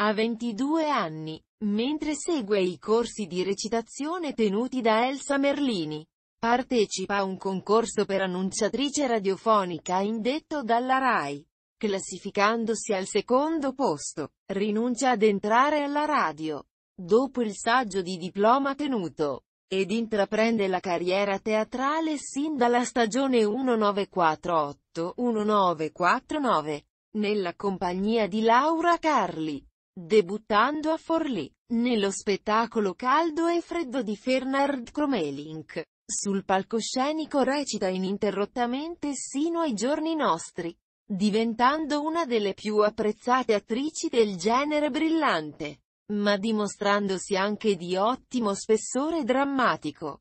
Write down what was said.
A 22 anni, mentre segue i corsi di recitazione tenuti da Elsa Merlini, partecipa a un concorso per annunciatrice radiofonica indetto dalla RAI. Classificandosi al secondo posto, rinuncia ad entrare alla radio. Dopo il saggio di diploma tenuto, ed intraprende la carriera teatrale sin dalla stagione 1948-1949, nella compagnia di Laura Carli, debuttando a Forlì, nello spettacolo Caldo e Freddo di Fernand Kromelink. Sul palcoscenico recita ininterrottamente sino ai giorni nostri, diventando una delle più apprezzate attrici del genere brillante, ma dimostrandosi anche di ottimo spessore drammatico.